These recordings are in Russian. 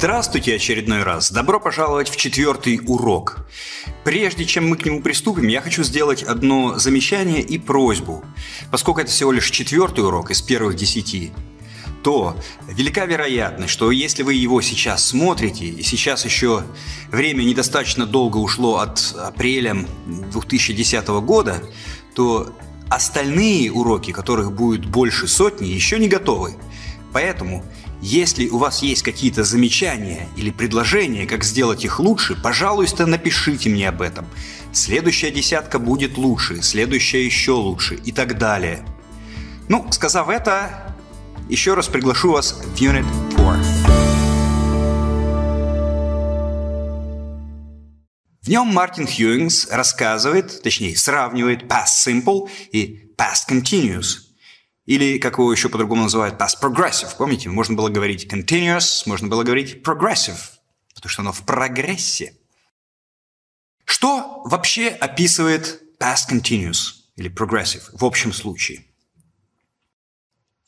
Здравствуйте очередной раз. Добро пожаловать в четвертый урок. Прежде чем мы к нему приступим, я хочу сделать одно замечание и просьбу. Поскольку это всего лишь четвертый урок из первых десяти, то велика вероятность, что если вы его сейчас смотрите, и сейчас еще время недостаточно долго ушло от апреля 2010 года, то остальные уроки, которых будет больше сотни, еще не готовы. Поэтому если у вас есть какие-то замечания или предложения, как сделать их лучше, пожалуйста, напишите мне об этом. Следующая десятка будет лучше, следующая еще лучше и так далее. Ну, сказав это, еще раз приглашу вас в Unit 4. В нем Мартин Хьюингс рассказывает, точнее сравнивает past simple и past continuous – или, как его еще по-другому называют, past progressive. Помните, можно было говорить continuous, можно было говорить progressive, потому что оно в прогрессе. Что вообще описывает past continuous или progressive в общем случае?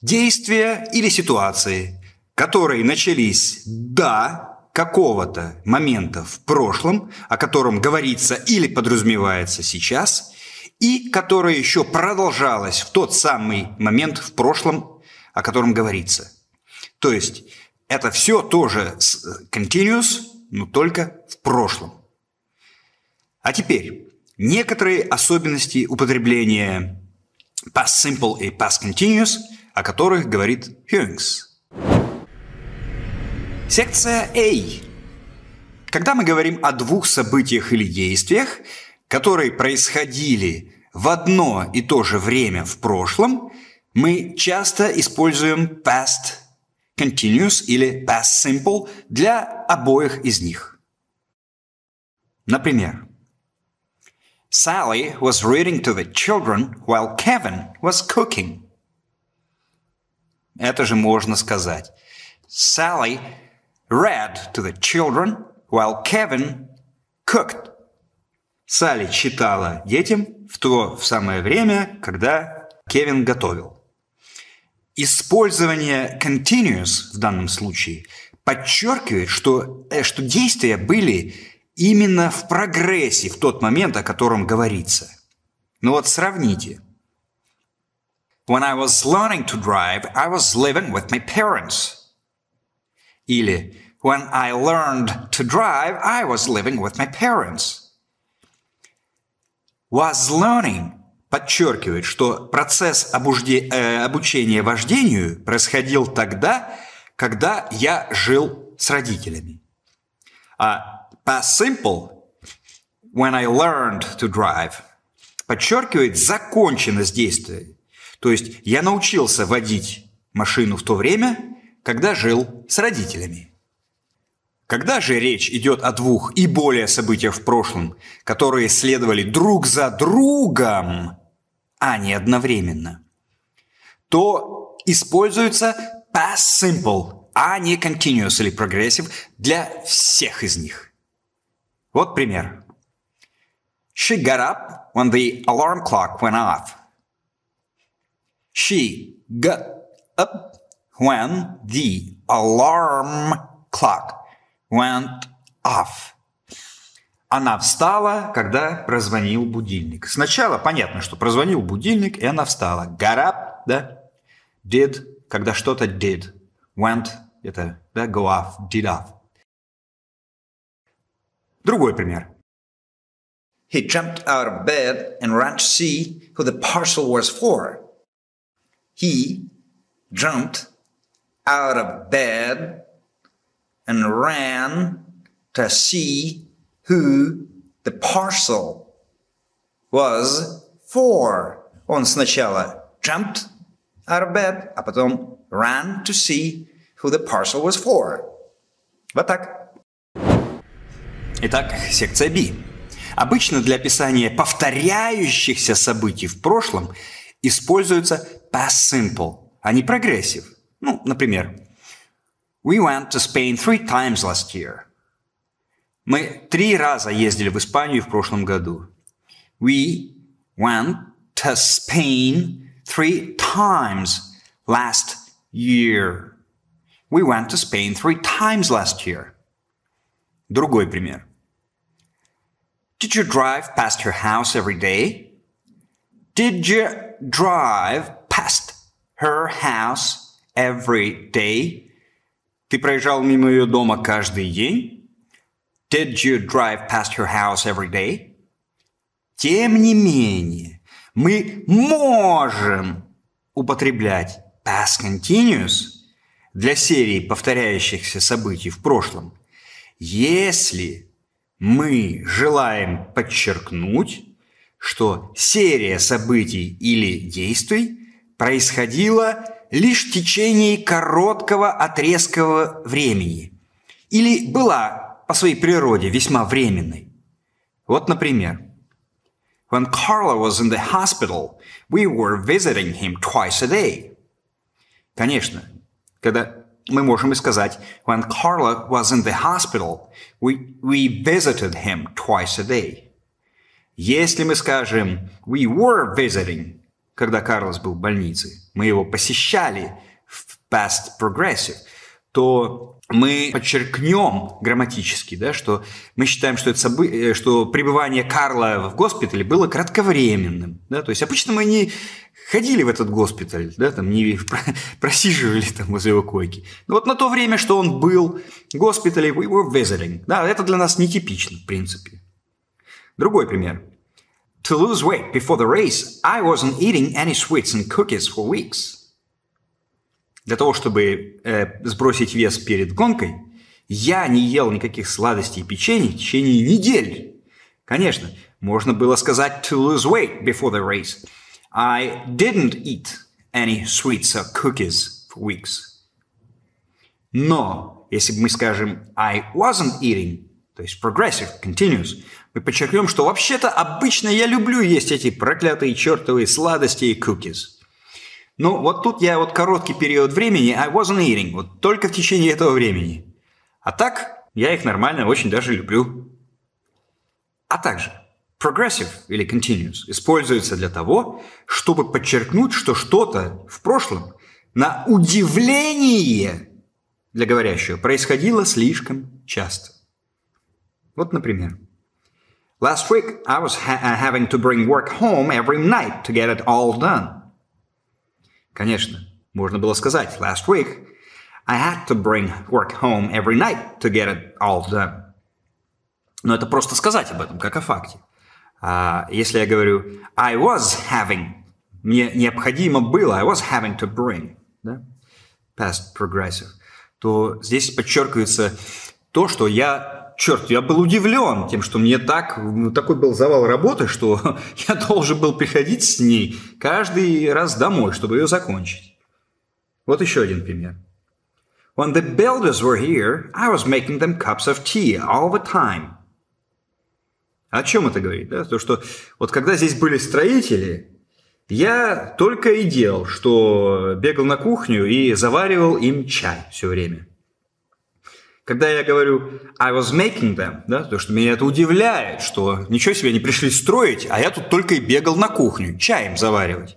Действия или ситуации, которые начались до какого-то момента в прошлом, о котором говорится или подразумевается сейчас, и которая еще продолжалась в тот самый момент в прошлом, о котором говорится. То есть это все тоже э, continuous, но только в прошлом. А теперь некоторые особенности употребления past simple и past continuous, о которых говорит Хьюингс. Секция A. Когда мы говорим о двух событиях или действиях, которые происходили в одно и то же время в прошлом, мы часто используем past continuous или past simple для обоих из них. Например, Sally was reading to the children while Kevin was cooking. Это же можно сказать. Sally read to the children while Kevin cooked. Салли читала детям в то в самое время, когда Кевин готовил. Использование continuous в данном случае подчеркивает, что, э, что действия были именно в прогрессе в тот момент, о котором говорится. Ну вот сравните. When I was learning to drive, I was living with my parents. Или When I learned to drive, I was living with my parents was learning подчеркивает, что процесс обужде, э, обучения вождению происходил тогда, когда я жил с родителями. А past simple when I learned to drive подчеркивает законченность действия. То есть я научился водить машину в то время, когда жил с родителями. Когда же речь идет о двух и более событиях в прошлом, которые следовали друг за другом, а не одновременно, то используется past simple, а не continuous или progressive для всех из них. Вот пример. She got up when the alarm clock went off. She got up when the alarm clock went off. Она встала, когда прозвонил будильник. Сначала понятно, что прозвонил будильник, и она встала. Got up, да? Did, когда что-то did. Went, это, да, go off, did off. Другой пример. He jumped out of bed and ran to see who the parcel was for. He jumped out of bed and ran to see who the parcel was for. Он сначала jumped out of bed, а потом ran to see who the parcel was for. Вот так. Итак, секция B. Обычно для описания повторяющихся событий в прошлом используется past simple, а не прогрессив. Ну, например, We went to Spain three times last year. Мы три раза ездили в Испанию в прошлом году. We went to Spain three times last year. We went to Spain three times last year. Другой пример. Did you drive past her house every day? Did you drive past her house every day? Ты проезжал мимо ее дома каждый день? Did you drive past her house every day? Тем не менее, мы можем употреблять past continuous для серии повторяющихся событий в прошлом, если мы желаем подчеркнуть, что серия событий или действий происходила лишь в течение короткого отрезка времени или была по своей природе весьма временной. Вот, например, When Carlo was in the hospital, we were visiting him twice a day. Конечно, когда мы можем и сказать When Carlo was in the hospital, we, we visited him twice a day. Если мы скажем We were visiting когда Карлос был в больнице, мы его посещали в Past Progressive, то мы подчеркнем грамматически, да, что мы считаем, что, это собы... Э, что пребывание Карла в госпитале было кратковременным. Да, то есть обычно мы не ходили в этот госпиталь, да, там не просиживали там возле его койки. Но вот на то время, что он был в госпитале, we were visiting. Да, это для нас нетипично, в принципе. Другой пример – To lose weight before the race, I wasn't eating any sweets and cookies for weeks. Для того, чтобы э, сбросить вес перед гонкой, я не ел никаких сладостей и печенье в течение недель. Конечно, можно было сказать to lose weight before the race. I didn't eat any sweets or cookies for weeks. Но если бы мы скажем I wasn't eating, то есть progressive, continuous, Мы подчеркнем, что вообще-то обычно я люблю есть эти проклятые чертовые сладости и кукис. Но ну, вот тут я вот короткий период времени, I wasn't eating, вот только в течение этого времени. А так, я их нормально очень даже люблю. А также, progressive или continuous используется для того, чтобы подчеркнуть, что что-то в прошлом на удивление для говорящего происходило слишком часто. Вот, например, Last week, I was ha having to bring work home every night to get it all done. Конечно, можно было сказать last week, I had to bring work home every night to get it all done. Но это просто сказать об этом, как о факте. А если я говорю I was having, мне необходимо было, I was having to bring, да? past progressive, то здесь подчеркивается то, что я черт, я был удивлен тем, что мне так, ну, такой был завал работы, что я должен был приходить с ней каждый раз домой, чтобы ее закончить. Вот еще один пример. When the builders were here, I was making them cups of tea all the time. О чем это говорит? Да? То, что вот когда здесь были строители, я только и делал, что бегал на кухню и заваривал им чай все время – когда я говорю I was making them, да, то что меня это удивляет, что ничего себе не пришли строить, а я тут только и бегал на кухню, чаем заваривать.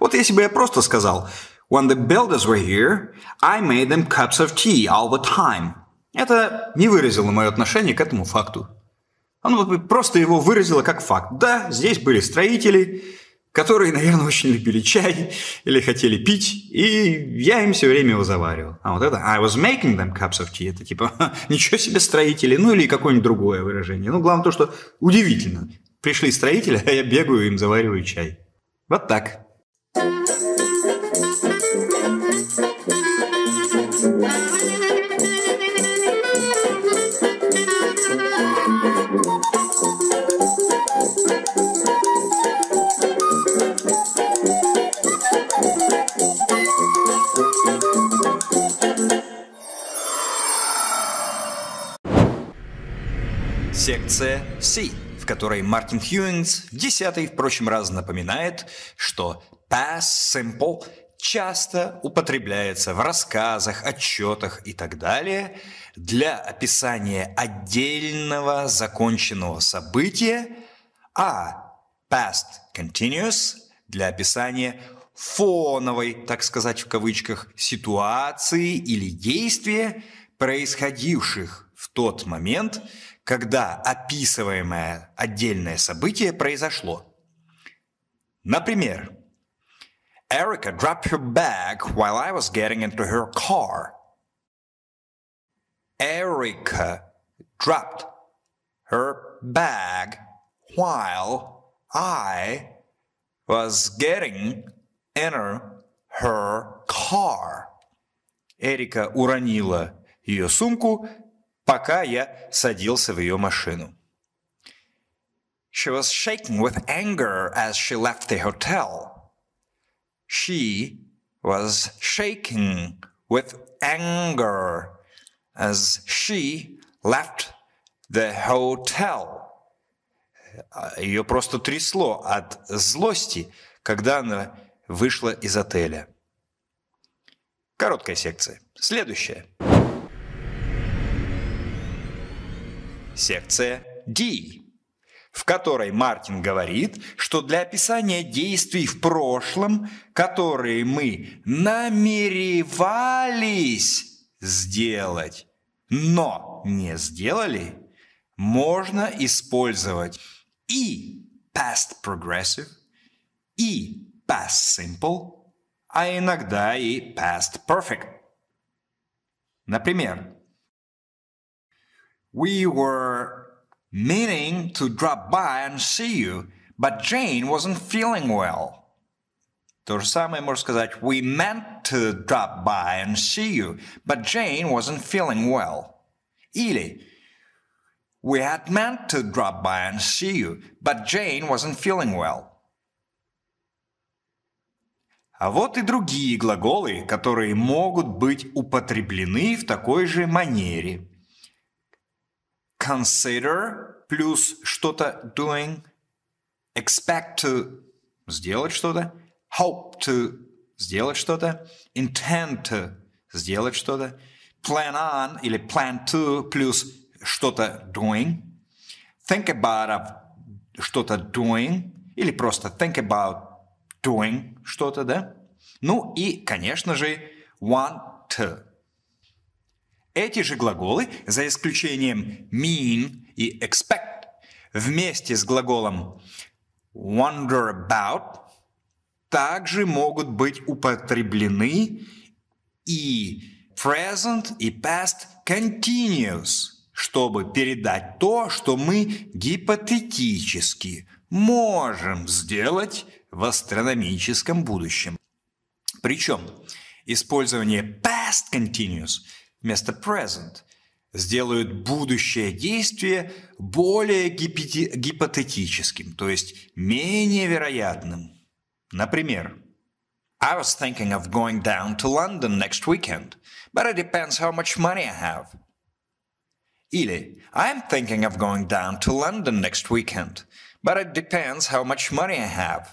Вот если бы я просто сказал When the builders were here, I made them cups of tea all the time. Это не выразило мое отношение к этому факту. Оно просто его выразило как факт. Да, здесь были строители, которые, наверное, очень любили чай или хотели пить, и я им все время его заваривал. А вот это «I was making them cups of tea» – это типа «ничего себе строители», ну или какое-нибудь другое выражение. Ну, главное то, что удивительно. Пришли строители, а я бегаю им завариваю чай. Вот так. Thank you. Секция C, в которой Мартин Хьюингс, десятый, впрочем, раз напоминает, что past simple часто употребляется в рассказах, отчетах и так далее для описания отдельного законченного события, а past continuous для описания фоновой, так сказать в кавычках, ситуации или действия, происходивших в тот момент, когда описываемое отдельное событие произошло. Например, Erica dropped her bag while I was getting into her car. Erica dropped her bag while I was getting into her car. Эрика уронила ее сумку, пока я садился в ее машину. She was shaken with anger as she left the hotel. She was shaken with anger as she left the hotel. Ее просто трясло от злости, когда она вышла из отеля. Короткая секция. Следующая. секция D, в которой Мартин говорит, что для описания действий в прошлом, которые мы намеревались сделать, но не сделали, можно использовать и past progressive, и past simple, а иногда и past perfect. Например, We were meaning to drop by and see you, but Jane wasn't feeling well. То же самое можно сказать «We meant to drop by and see you, but Jane wasn't feeling well». Или «We had meant to drop by and see you, but Jane wasn't feeling well». А вот и другие глаголы, которые могут быть употреблены в такой же манере – consider плюс что-то doing, expect to сделать что-то, hope to сделать что-то, intend to сделать что-то, plan on или plan to плюс что-то doing, think about что-то doing или просто think about doing что-то, да? Ну и, конечно же, want to эти же глаголы, за исключением mean и expect, вместе с глаголом wonder about также могут быть употреблены и present, и past continuous, чтобы передать то, что мы гипотетически можем сделать в астрономическом будущем. Причем использование past continuous – вместо present сделают будущее действие более гипотетическим, то есть менее вероятным. Например, I was thinking of going down to London next weekend, but it depends how much money I have. Или I am thinking of going down to London next weekend, but it depends how much money I have.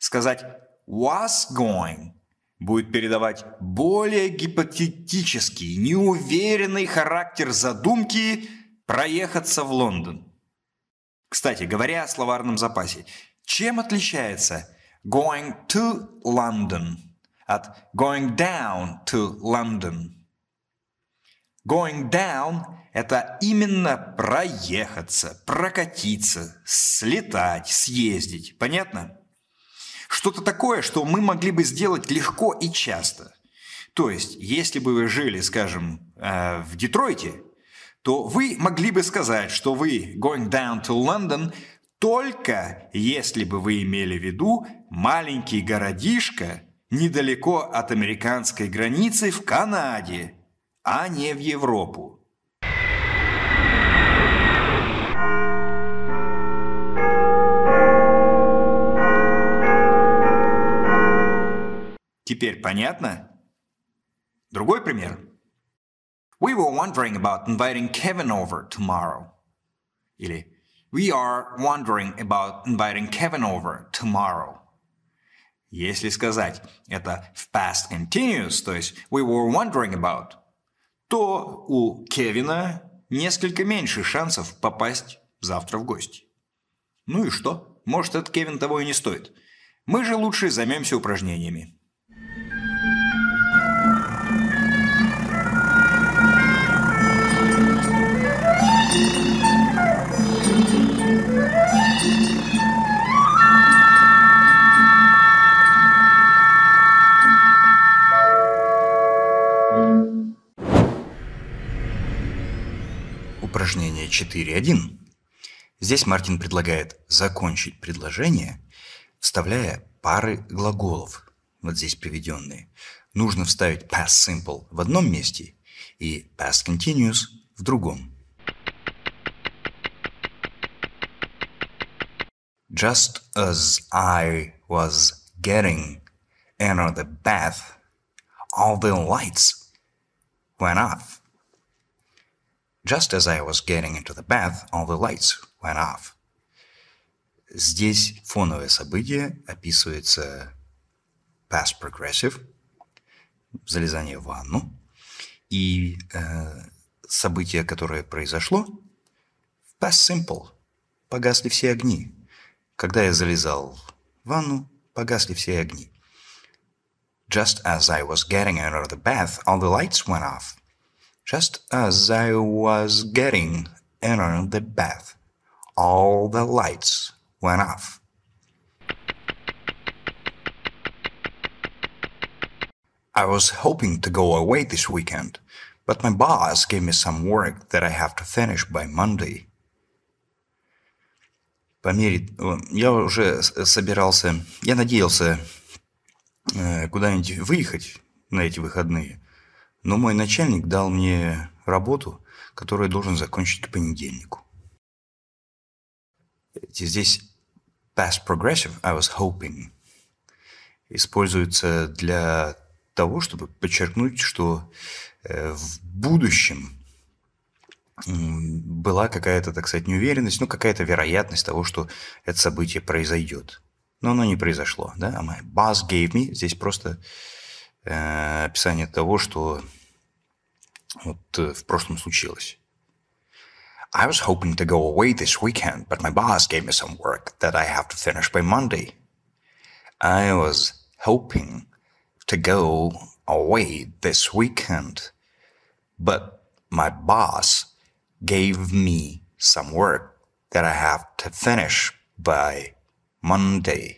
Сказать was going будет передавать более гипотетический, неуверенный характер задумки проехаться в Лондон. Кстати, говоря о словарном запасе, чем отличается «going to London» от «going down to London»? «Going down» — это именно проехаться, прокатиться, слетать, съездить. Понятно? Что-то такое, что мы могли бы сделать легко и часто. То есть, если бы вы жили, скажем, э, в Детройте, то вы могли бы сказать, что вы going down to London только если бы вы имели в виду маленький городишко недалеко от американской границы в Канаде, а не в Европу. Теперь понятно? Другой пример. We were wondering about inviting Kevin over tomorrow. Или We are wondering about inviting Kevin over tomorrow. Если сказать это в past continuous, то есть we were wondering about, то у Кевина несколько меньше шансов попасть завтра в гости. Ну и что? Может, этот Кевин того и не стоит. Мы же лучше займемся упражнениями. 4.1. Здесь Мартин предлагает закончить предложение, вставляя пары глаголов, вот здесь приведенные. Нужно вставить past simple в одном месте и past continuous в другом. Just as I was getting into the bath, all the lights went off. Just as I was getting into the bath, all the lights went off. Здесь фоновое событие описывается past progressive, залезание в ванну, и э, событие, которое произошло, в past simple, погасли все огни. Когда я залезал в ванну, погасли все огни. Just as I was getting out of the bath, all the lights went off – Just as I was getting into the bath, all the lights went off. I was hoping to go away this weekend, but my boss gave me some work that I have to finish by Monday. По мере... Я уже собирался... Я надеялся э, куда-нибудь выехать на эти выходные. Но мой начальник дал мне работу, которую я должен закончить к понедельнику. Здесь past progressive, I was hoping, используется для того, чтобы подчеркнуть, что э, в будущем была какая-то, так сказать, неуверенность, ну, какая-то вероятность того, что это событие произойдет. Но оно не произошло, да? А my boss gave me здесь просто Э, описание того, что вот э, в прошлом случилось. I was hoping to go away this weekend, but my boss gave me some work that I have to finish by Monday. I was hoping to go away this weekend, but my boss gave me some work that I have to finish by Monday.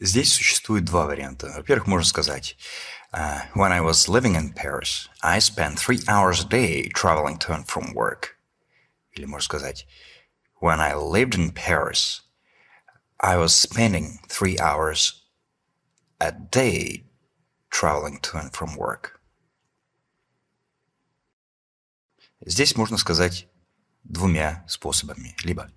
Здесь существует два варианта. Во-первых, можно сказать uh, «When I was living in Paris, I spent three hours a day traveling to and from work». Или можно сказать «When I lived in Paris, I was spending three hours a day traveling to and from work». Здесь можно сказать двумя способами. Либо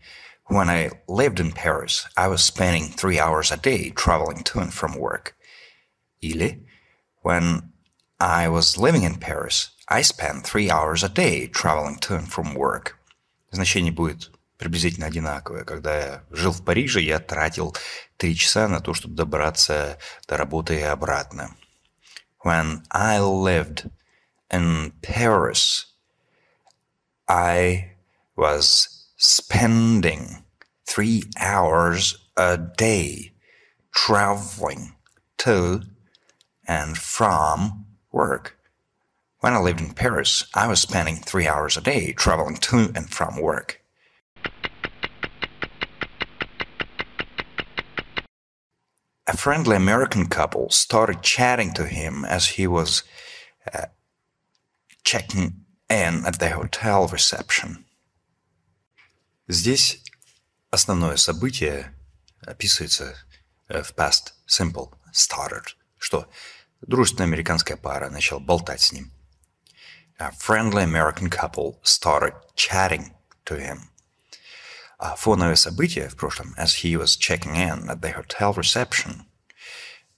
When I lived in Paris, I was spending three hours a day traveling to and from work. Ile, when I was living in Paris, I spent three hours a day traveling to and from work. Значение будет приблизительно одинаковое. Когда я жил в Париже, я тратил три часа на то, чтобы добраться до работы и обратно. When I lived in Paris, I was spending three hours a day traveling to and from work. When I lived in Paris, I was spending three hours a day traveling to and from work. A friendly American couple started chatting to him as he was uh, checking in at the hotel reception. Здесь основное событие описывается э, в past simple started, что дружественная американская пара начала болтать с ним. A а friendly American couple started chatting to him. А фоновое событие в прошлом, as he was checking in at the hotel reception,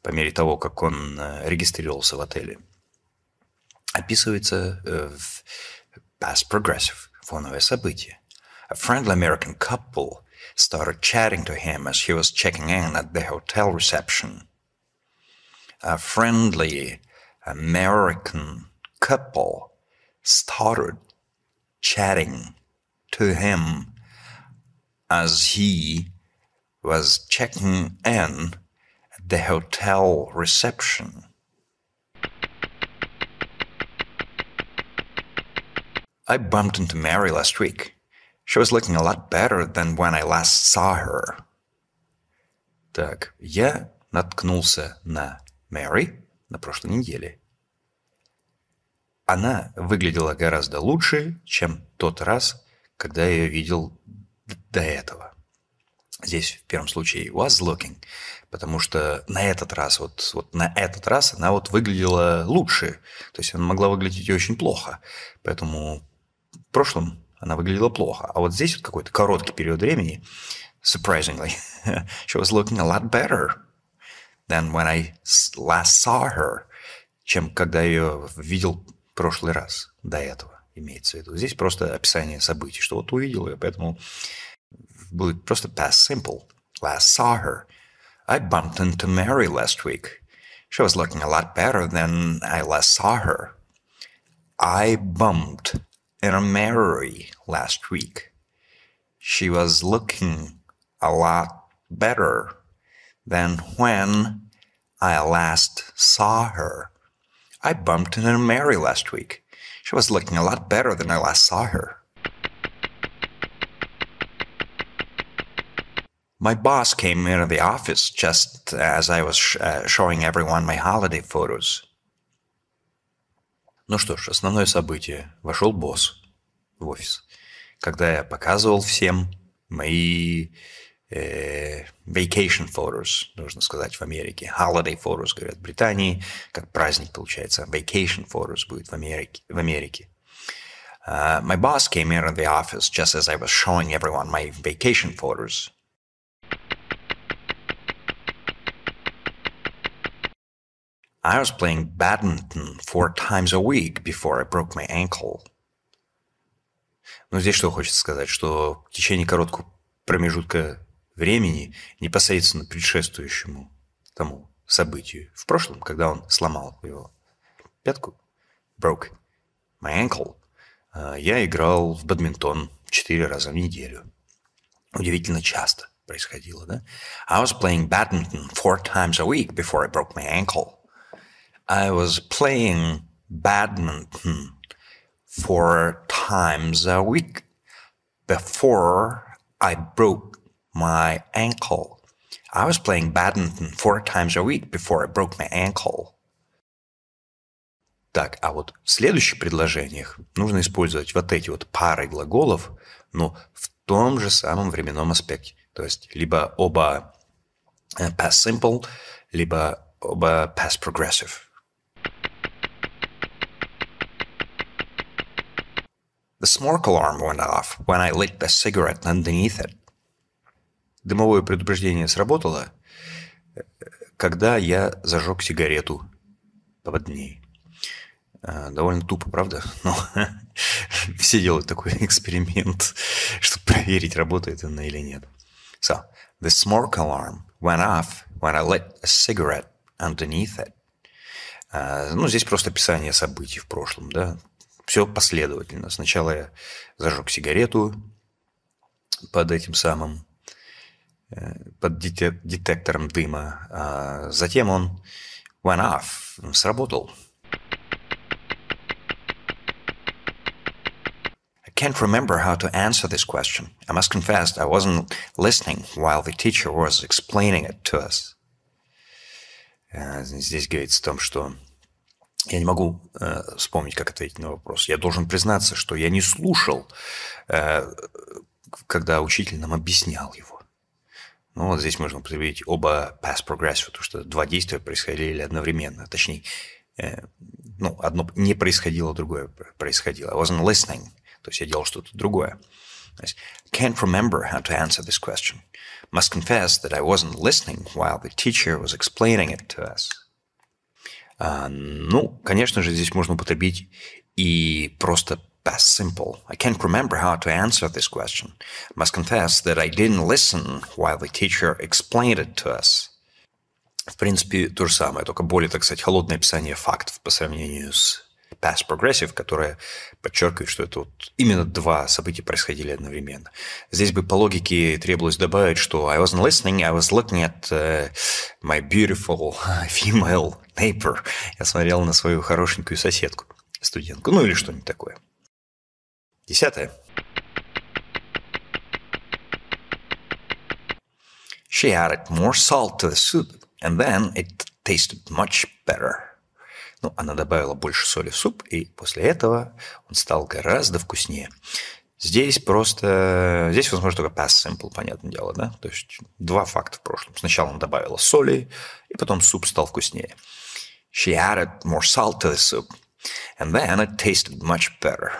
по мере того, как он э, регистрировался в отеле, описывается э, в past progressive, фоновое событие. a friendly American couple started chatting to him as he was checking in at the hotel reception. A friendly American couple started chatting to him as he was checking in at the hotel reception. I bumped into Mary last week. She was looking a lot better than when I last saw her. Так, я наткнулся на Мэри на прошлой неделе. Она выглядела гораздо лучше, чем тот раз, когда я ее видел до этого. Здесь в первом случае was looking, потому что на этот раз, вот, вот на этот раз она вот выглядела лучше. То есть она могла выглядеть очень плохо. Поэтому в прошлом она выглядела плохо. А вот здесь вот какой-то короткий период времени, surprisingly, she was looking a lot better than when I last saw her, чем когда я ее видел в прошлый раз до этого, имеется в виду. Здесь просто описание событий, что вот увидел ее, поэтому будет просто past simple. Last saw her. I bumped into Mary last week. She was looking a lot better than I last saw her. I bumped In a Mary last week. She was looking a lot better than when I last saw her. I bumped into Mary last week. She was looking a lot better than I last saw her. My boss came into the office just as I was sh- uh, showing everyone my holiday photos. Ну что ж, основное событие. Вошел босс в офис. Когда я показывал всем мои э, vacation photos, нужно сказать, в Америке. Holiday photos, говорят, в Британии. Как праздник получается. Vacation photos будет в Америке. В Америке. Uh, my boss came in the office just as I was showing everyone my vacation photos. I was playing badminton four times a week before I broke my ankle. Но здесь что хочется сказать, что в течение короткого промежутка времени, непосредственно предшествующему тому событию в прошлом, когда он сломал его пятку, broke my ankle, э, я играл в бадминтон четыре раза в неделю. Удивительно часто происходило, да? I was playing badminton four times a week before I broke my ankle. I was playing badminton four times a week before I broke my ankle. I was playing badminton four times a week before I broke my ankle. Так, а вот в следующих предложениях нужно использовать вот эти вот пары глаголов, но в том же самом временном аспекте. То есть либо оба э, past simple, либо оба past progressive. The smoke alarm went off when I lit the cigarette underneath it. Дымовое предупреждение сработало, когда я зажег сигарету под ней. А, довольно тупо, правда? Но ну, все делают такой эксперимент, чтобы проверить, работает она или нет. So, the smoke alarm went off when I lit a cigarette underneath it. А, ну, здесь просто описание событий в прошлом, да, все последовательно. Сначала я зажег сигарету под этим самым, э, под детектором дыма, а затем он went off, сработал. I can't remember how to answer this question. I must confess I wasn't listening while the teacher was explaining it to us. Э, здесь говорится о том, что я не могу э, вспомнить, как ответить на вопрос. Я должен признаться, что я не слушал, э, когда учитель нам объяснял его. Ну, вот здесь можно употребить оба past progressive, потому что два действия происходили одновременно. Точнее, э, ну, одно не происходило, другое происходило. I wasn't listening. То есть я делал что-то другое. Can't remember how to answer this question. Must confess that I wasn't listening while the teacher was explaining it to us. А, ну, конечно же, здесь можно употребить и просто past simple. I can't remember how to answer this question. Must confess that I didn't listen while the teacher explained it to us. В принципе, то же самое, только более, так сказать, холодное описание фактов по сравнению с past progressive, которое подчеркивает, что это вот именно два события происходили одновременно. Здесь бы по логике требовалось добавить, что I wasn't listening, I was looking at uh, my beautiful female neighbor, я смотрел на свою хорошенькую соседку, студентку, ну или что-нибудь такое. Десятое. She added more salt to the soup, and then it tasted much better. Ну, она добавила больше соли в суп, и после этого он стал гораздо вкуснее. Здесь просто... Здесь, возможно, только past simple, понятное дело, да? То есть два факта в прошлом. Сначала она добавила соли, и потом суп стал вкуснее. She added more salt to the soup, and then it tasted much better.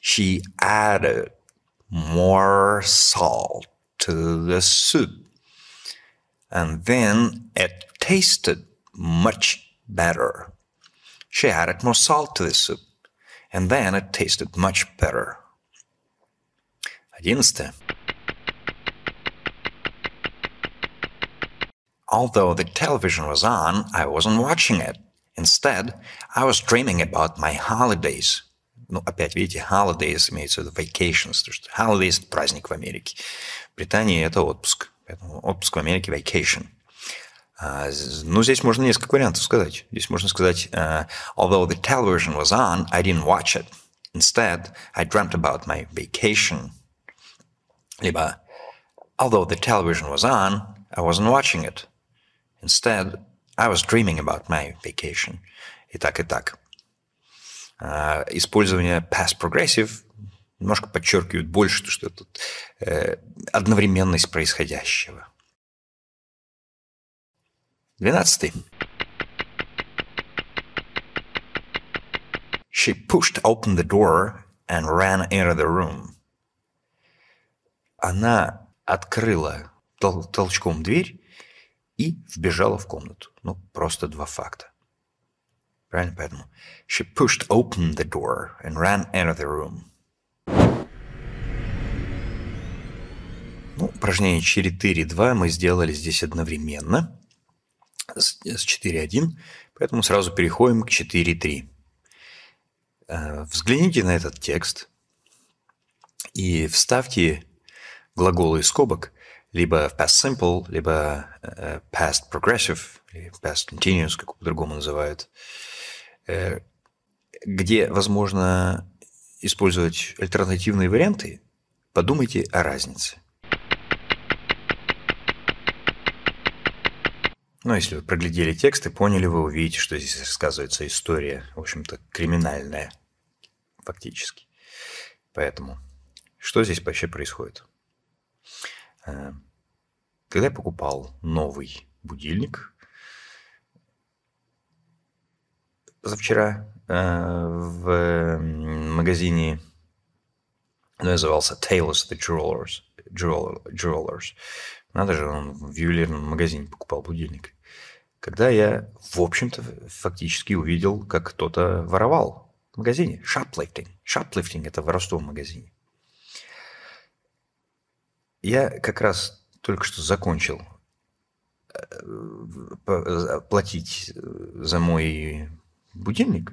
She added more salt to the soup, and then it tasted much better. She added more salt to the soup, and then it tasted much better. Одиннадцатое. although the television was on, I wasn't watching it. Instead, I was dreaming about my holidays. Ну, опять, видите, holidays имеется в виду vacations. То есть holidays – праздник в Америке. В Британии это отпуск. Поэтому отпуск в Америке – vacation. Uh, ну, здесь можно несколько вариантов сказать. Здесь можно сказать, uh, although the television was on, I didn't watch it. Instead, I dreamt about my vacation. Либо, although the television was on, I wasn't watching it. Instead, I was dreaming about my vacation. И так, и так. А, использование past progressive немножко подчеркивает больше, то, что тут э, одновременность происходящего. Двенадцатый. She pushed open the door and ran into the room. Она открыла тол толчком дверь и вбежала в комнату. Ну, просто два факта. Правильно? Поэтому she pushed open the door and ran out of the room. Ну, упражнение 4.4.2 мы сделали здесь одновременно с 4.1, поэтому сразу переходим к 4.3. Э, взгляните на этот текст и вставьте глаголы из скобок – либо past simple, либо э, past progressive, или past continuous, как по-другому называют, э, где возможно использовать альтернативные варианты, подумайте о разнице. Ну, если вы проглядели текст и поняли, вы увидите, что здесь рассказывается история, в общем-то, криминальная, фактически. Поэтому, что здесь вообще происходит? Э, когда я покупал новый будильник позавчера э, в магазине, ну, назывался Taylor's the Jewelers, Jewelers. Надо же, он в ювелирном магазине покупал будильник. Когда я, в общем-то, фактически увидел, как кто-то воровал в магазине. Шаплифтинг. Шаплифтинг – это воровство в магазине. Я как раз только что закончил э, э, платить э, за мой будильник,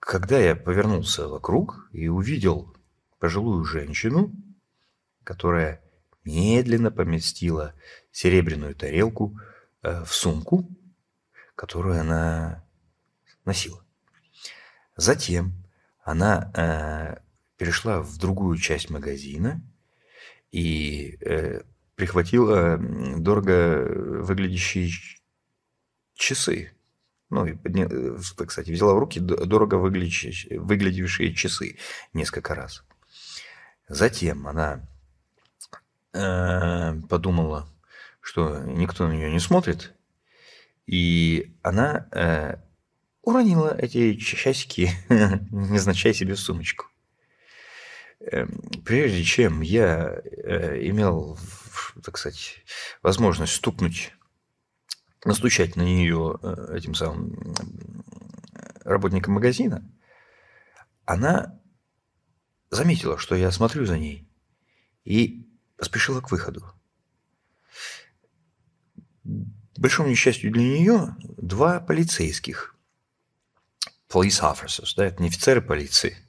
когда я повернулся вокруг и увидел пожилую женщину, которая медленно поместила серебряную тарелку в сумку, которую она носила. Затем она перешла в другую часть магазина – и э, прихватила дорого выглядящие часы. Ну, и кстати, э, взяла в руки дорого выглядящие, выглядевшие часы несколько раз. Затем она э, подумала, что никто на нее не смотрит, и она э, уронила эти часики, незначай себе сумочку. Эм, прежде чем я э, имел, так сказать, возможность стукнуть, настучать на нее э, этим самым э, работником магазина, она заметила, что я смотрю за ней, и поспешила к выходу. К большому несчастью для нее, два полицейских, police officers, да, это не офицеры полиции –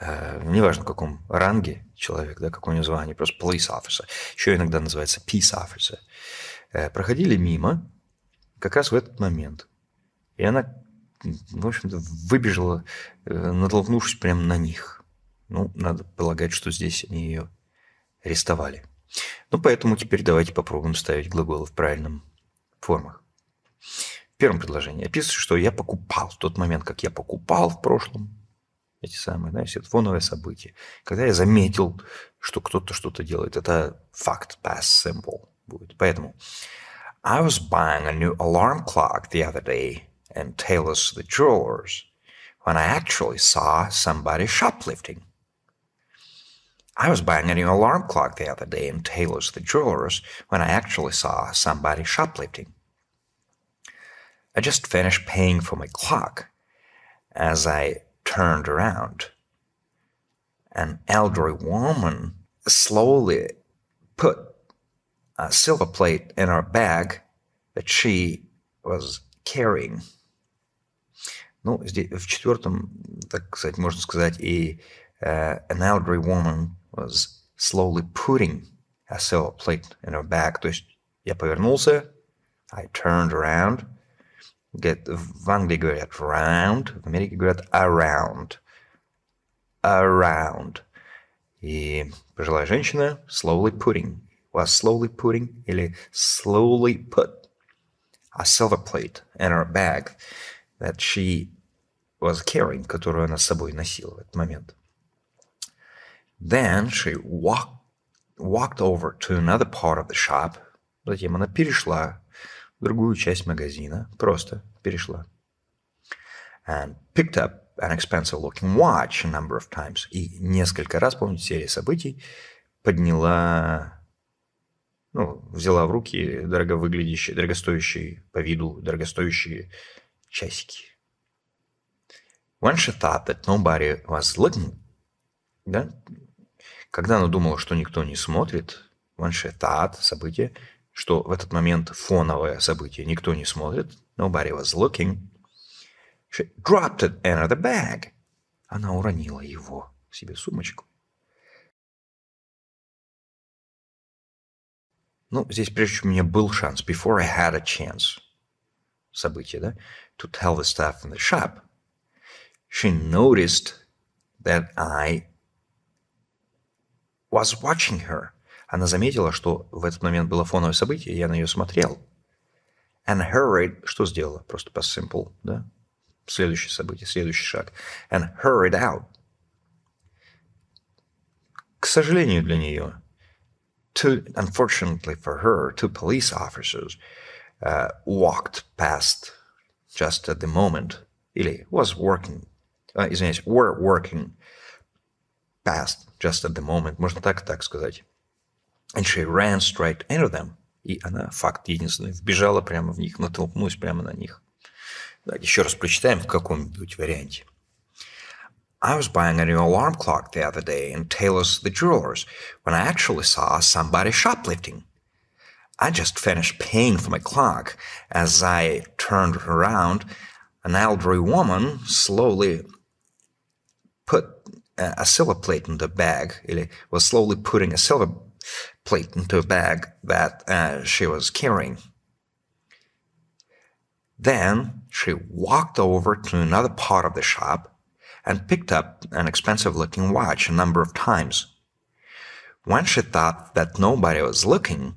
Э, неважно, в каком ранге человек, да, какое у него звание, просто police officer, еще иногда называется peace officer, э, проходили мимо как раз в этот момент. И она, в общем-то, выбежала, э, натолкнувшись прямо на них. Ну, надо полагать, что здесь они ее арестовали. Ну, поэтому теперь давайте попробуем ставить глаголы в правильном формах. В первом предложении описывается, что я покупал в тот момент, как я покупал в прошлом, эти самые, знаешь, это фоновое событие. Когда я заметил, что кто-то что-то делает, это факт, past simple будет. Поэтому I was buying a new alarm clock the other day in Taylor's the Jewelers when I actually saw somebody shoplifting. I was buying a new alarm clock the other day in Taylor's the Jewelers when I actually saw somebody shoplifting. I just finished paying for my clock as I turned around. An elderly woman slowly put a silver plate in her bag that she was carrying. Ну, здесь, в четвертом, так сказать, можно сказать, и uh, an elderly woman was slowly putting a silver plate in her bag. То есть я повернулся, I turned around, get van Gligoriat round, van Gligoriat around. Around. И пожилая женщина slowly putting. Was slowly putting или slowly put a silver plate in her bag that she was carrying, которую она с собой носила в этот момент. Then she walked, walked over to another part of the shop. Затем она перешла в другую часть магазина, просто перешла. And picked up an expensive looking watch a number of times. И несколько раз, помните, серия событий подняла, ну, взяла в руки дороговыглядящие, дорогостоящие по виду, дорогостоящие часики. When she thought that nobody was looking, да? Когда она думала, что никто не смотрит, when she thought, событие, что в этот момент фоновое событие никто не смотрит. Nobody was looking. She dropped it in the bag. Она уронила его в себе в сумочку. Ну, здесь прежде чем у меня был шанс. Before I had a chance. Событие, да? To tell the staff in the shop. She noticed that I was watching her. Она заметила, что в этот момент было фоновое событие, я на нее смотрел. And hurried что сделала? Просто по simple, да? Следующее событие, следующий шаг. And hurried out. К сожалению для нее, two, unfortunately for her, two police officers uh, walked past just at the moment. Или was working, uh, извиняюсь, were working past just at the moment. Можно так так сказать. And she ran straight into them. И она, факт единственный, вбежала прямо в них, натолкнулась прямо на них. Так, еще раз прочитаем в каком-нибудь варианте. I was buying a new alarm clock the other day in Taylor's the Jewelers when I actually saw somebody shoplifting. I just finished paying for my clock. As I turned around, an elderly woman slowly put uh, a silver plate in the bag, was slowly putting a silver plate into a bag that uh, she was carrying. Then she walked over to another part of the shop and picked up an expensive looking watch a number of times. When she thought that nobody was looking,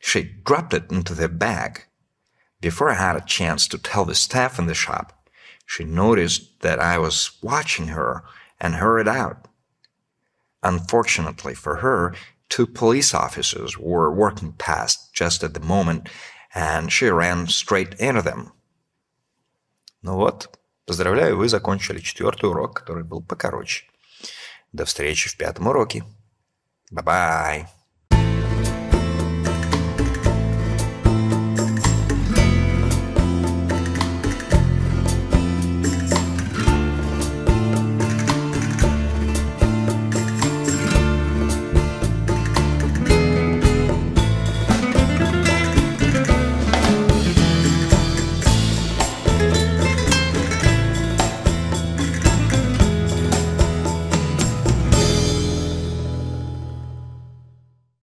she dropped it into the bag. Before I had a chance to tell the staff in the shop, she noticed that I was watching her and hurried out. Unfortunately for her, Two police officers were working past just at the moment, and she ran straight into them. Ну вот, поздравляю, вы закончили четвертый урок, который был покороче. До встречи в пятом уроке. Bye-bye.